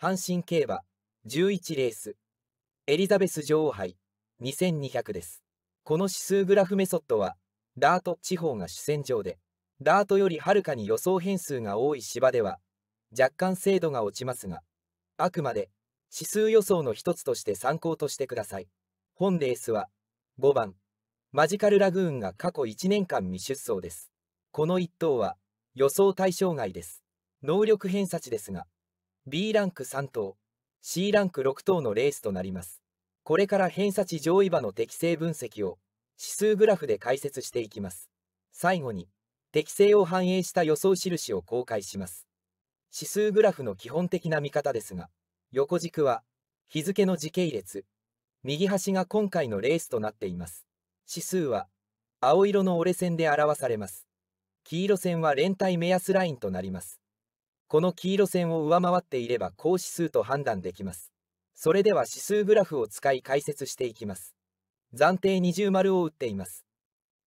阪神競馬11レースエリザベス女王杯2200ですこの指数グラフメソッドはダート地方が主戦場でダートよりはるかに予想変数が多い芝では若干精度が落ちますがあくまで指数予想の一つとして参考としてください本レースは5番マジカルラグーンが過去1年間未出走ですこの1等は予想対象外です能力偏差値ですが B ランク3等、C ランク6等のレースとなります。これから偏差値上位馬の適正分析を指数グラフで解説していきます。最後に、適性を反映した予想印を公開します。指数グラフの基本的な見方ですが、横軸は日付の時系列、右端が今回のレースとなっています。指数は青色の折れ線で表されます。黄色線は連帯目安ラインとなります。この黄色線を上回っていれば高指数と判断できます。それでは指数グラフを使い解説していきます。暫定二重丸を打っています。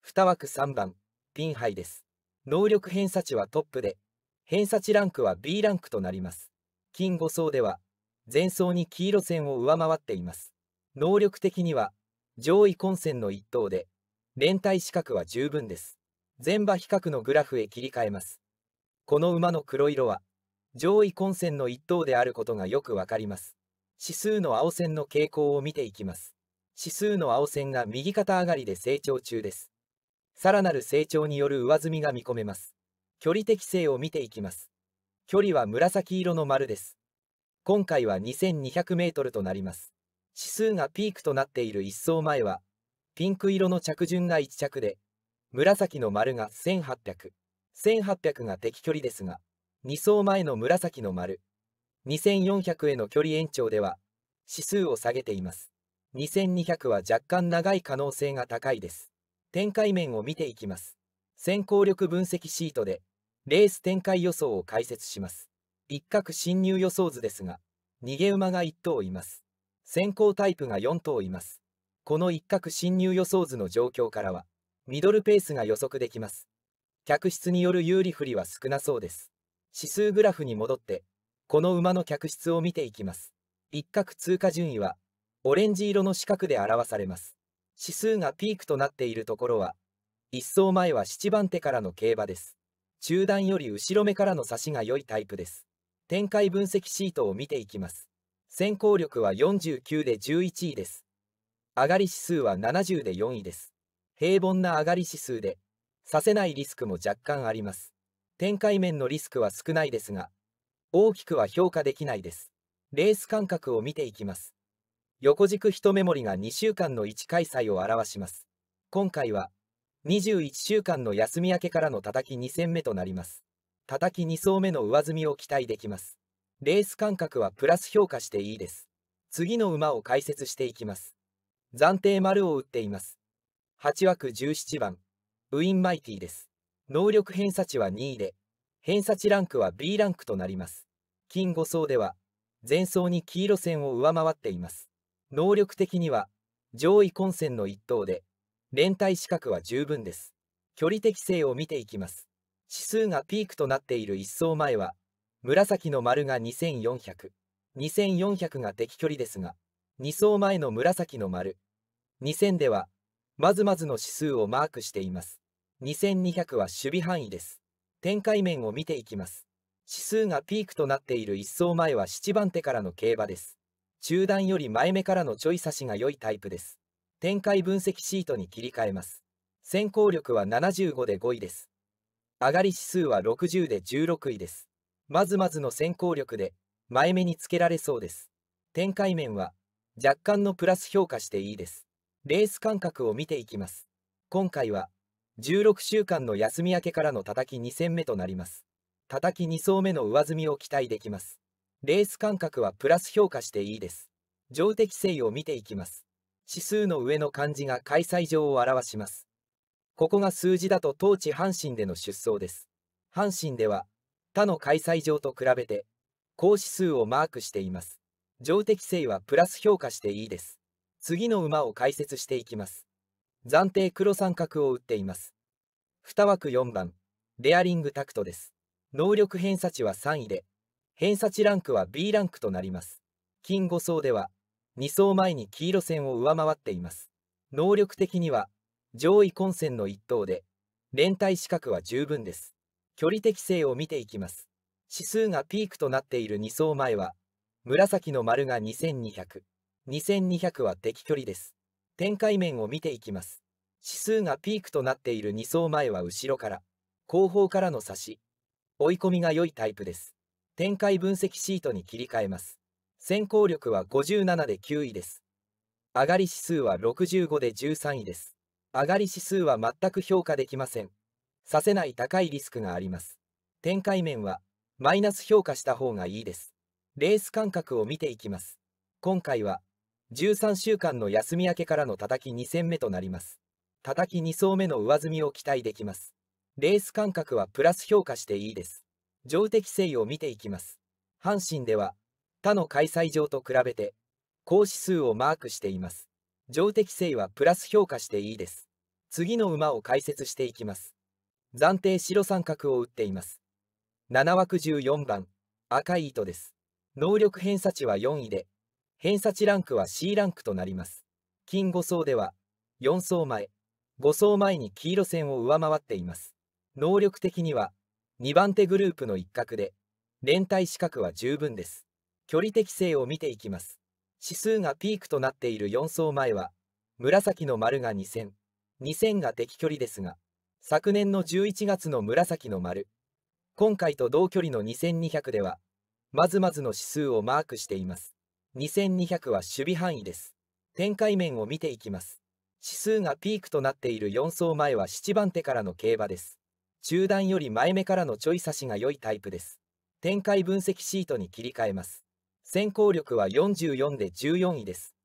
2枠3番、ピンハイです。能力偏差値はトップで、偏差値ランクは B ランクとなります。金5層では、前層に黄色線を上回っています。能力的には、上位混戦の一等で、連帯資格は十分です。全場比較のグラフへ切り替えます。この馬の黒色は、上位混戦の一等であることがよくわかります。指数の青線の傾向を見ていきます。指数の青線が右肩上がりで成長中です。さらなる成長による上積みが見込めます。距離適性を見ていきます。距離は紫色の丸です。今回は 2200m となります。指数がピークとなっている1層前は、ピンク色の着順が1着で、紫の丸が1800、1800が適距離ですが、2走前の紫の丸2400への距離延長では指数を下げています2200は若干長い可能性が高いです展開面を見ていきます先行力分析シートでレース展開予想を解説します一角侵入予想図ですが逃げ馬が1頭います先行タイプが4頭いますこの一角侵入予想図の状況からはミドルペースが予測できます客室による有利不利は少なそうです指数グラフに戻って、この馬の客室を見ていきます。一角通過順位は、オレンジ色の四角で表されます。指数がピークとなっているところは、一走前は7番手からの競馬です。中段より後ろ目からの差しが良いタイプです。展開分析シートを見ていきます。先行力は49で11位です。上がり指数は70で4位です。平凡な上がり指数で、させないリスクも若干あります。展開面のリスクは少ないですが、大きくは評価できないです。レース間隔を見ていきます。横軸一目盛りが2週間の1開催を表します。今回は、21週間の休み明けからの叩き2戦目となります。叩き2層目の上積みを期待できます。レース間隔はプラス評価していいです。次の馬を解説していきます。暫定丸を打っています。8枠17番、ウィンマイティです。能力偏差値は2位で、偏差値ランクは B ランクとなります。金5層では、前層に黄色線を上回っています。能力的には、上位混戦の1等で、連帯資格は十分です。距離適性を見ていきます。指数がピークとなっている1層前は、紫の丸が2400、2400が適距離ですが、2層前の紫の丸、2000では、まずまずの指数をマークしています。2200は守備範囲です。展開面を見ていきます。指数がピークとなっている1走前は7番手からの競馬です。中段より前目からのちょい差しが良いタイプです。展開分析シートに切り替えます。先行力は75で5位です。上がり指数は60で16位です。まずまずの先行力で、前目につけられそうです。展開面は、若干のプラス評価していいです。レース間隔を見ていきます。今回は、16週間の休み明けからの叩き2戦目となります。叩き2層目の上積みを期待できます。レース間隔はプラス評価していいです。上的性を見ていきます。指数の上の漢字が開催場を表します。ここが数字だと当地阪神での出走です。阪神では他の開催場と比べて高指数をマークしています。上的性はプラス評価していいです。次の馬を解説していきます。暫定黒三角を打っています。2枠4番、デアリングタクトです。能力偏差値は3位で、偏差値ランクは B ランクとなります。金5層では、2層前に黄色線を上回っています。能力的には、上位混戦の1等で、連帯資格は十分です。距離適性を見ていきます。指数がピークとなっている2層前は、紫の丸が2200。2200は適距離です。展開面を見ていきます。指数がピークとなっている2層前は後ろから、後方からの差し、追い込みが良いタイプです。展開分析シートに切り替えます。先行力は57で9位です。上がり指数は65で13位です。上がり指数は全く評価できません。させない高いリスクがあります。展開面は、マイナス評価した方がいいです。レース間隔を見ていきます。今回は、13週間の休み明けからの叩き2戦目となります。叩き2層目の上積みを期待できます。レース間隔はプラス評価していいです。上適性を見ていきます。阪神では、他の開催場と比べて、高指数をマークしています。上適性はプラス評価していいです。次の馬を解説していきます。暫定白三角を打っています。7枠14番、赤い糸です。能力偏差値は4位で、偏差値ランクは C ランクとなります。金5層では、4層前、5層前に黄色線を上回っています。能力的には、2番手グループの一角で、連帯資格は十分です。距離適性を見ていきます。指数がピークとなっている4層前は、紫の丸が2000、2000が適距離ですが、昨年の11月の紫の丸、今回と同距離の2200では、まずまずの指数をマークしています。2200は守備範囲です。展開面を見ていきます。指数がピークとなっている4走前は7番手からの競馬です。中段より前目からのちょい差しが良いタイプです。展開分析シートに切り替えます。先行力は44で14位です。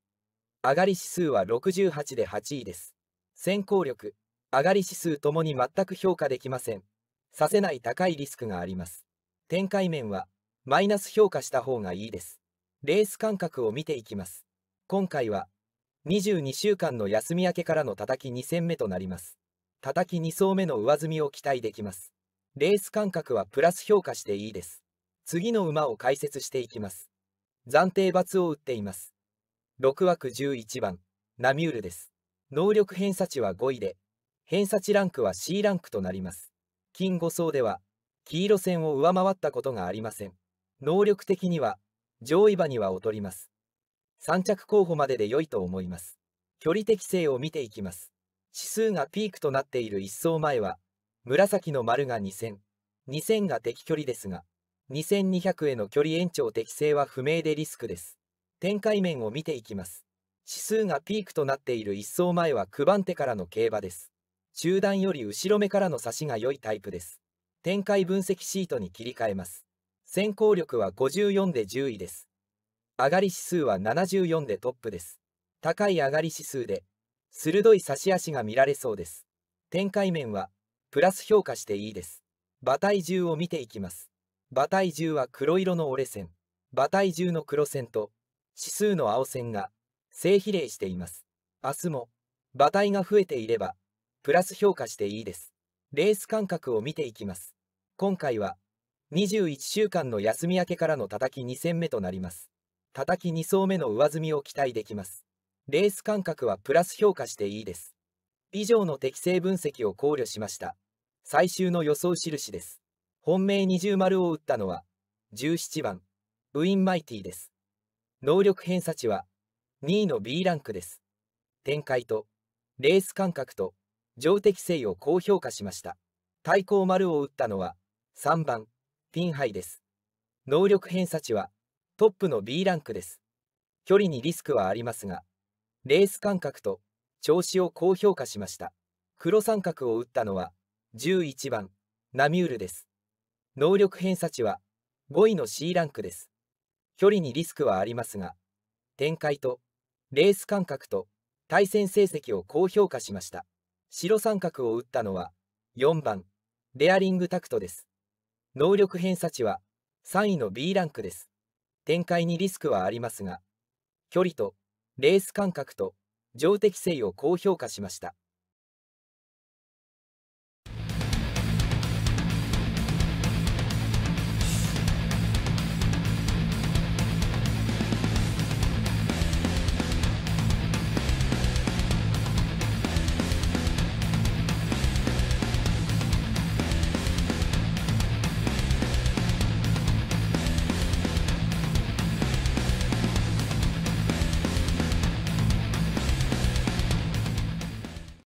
上がり指数は68で8位です。先行力、上がり指数ともに全く評価できません。させない高いリスクがあります。展開面は、マイナス評価した方がいいです。レース間隔を見ていきます。今回は、22週間の休み明けからの叩き2戦目となります。叩き2層目の上積みを期待できます。レース間隔はプラス評価していいです。次の馬を解説していきます。暫定罰を打っています。6枠11番、ナミュールです。能力偏差値は5位で、偏差値ランクは C ランクとなります。金5層では、黄色線を上回ったことがありません。能力的には、上位馬には劣ります。3着候補までで良いと思います。距離適性を見ていきます。指数がピークとなっている1走前は、紫の丸が2000、2000が適距離ですが、2200への距離延長適性は不明でリスクです。展開面を見ていきます。指数がピークとなっている1走前は9番手からの競馬です。中段より後ろ目からの差しが良いタイプです。展開分析シートに切り替えます。先行力は54で10位です。上がり指数は74でトップです。高い上がり指数で、鋭い差し足が見られそうです。展開面は、プラス評価していいです。馬体重を見ていきます。馬体重は黒色の折れ線、馬体重の黒線と、指数の青線が、正比例しています。明日も、馬体が増えていれば、プラス評価していいです。レース間隔を見ていきます。今回は、21週間の休み明けからの叩き2戦目となります。叩き2層目の上積みを期待できます。レース間隔はプラス評価していいです。以上の適正分析を考慮しました。最終の予想印です。本命二重丸を打ったのは、17番、ウィンマイティです。能力偏差値は、2位の B ランクです。展開と、レース間隔と、上適性を高評価しました。対抗丸を打ったのは、3番、ピンハイです。能力偏差値はトップの B ランクです。距離にリスクはありますが、レース感覚と調子を高評価しました。黒三角を打ったのは11番ナミュールです。能力偏差値は5位の C ランクです。距離にリスクはありますが、展開とレース感覚と対戦成績を高評価しました。白三角を打ったのは4番レアリングタクトです。能力偏差値は3位の B ランクです。展開にリスクはありますが、距離とレース間隔と上適性を高評価しました。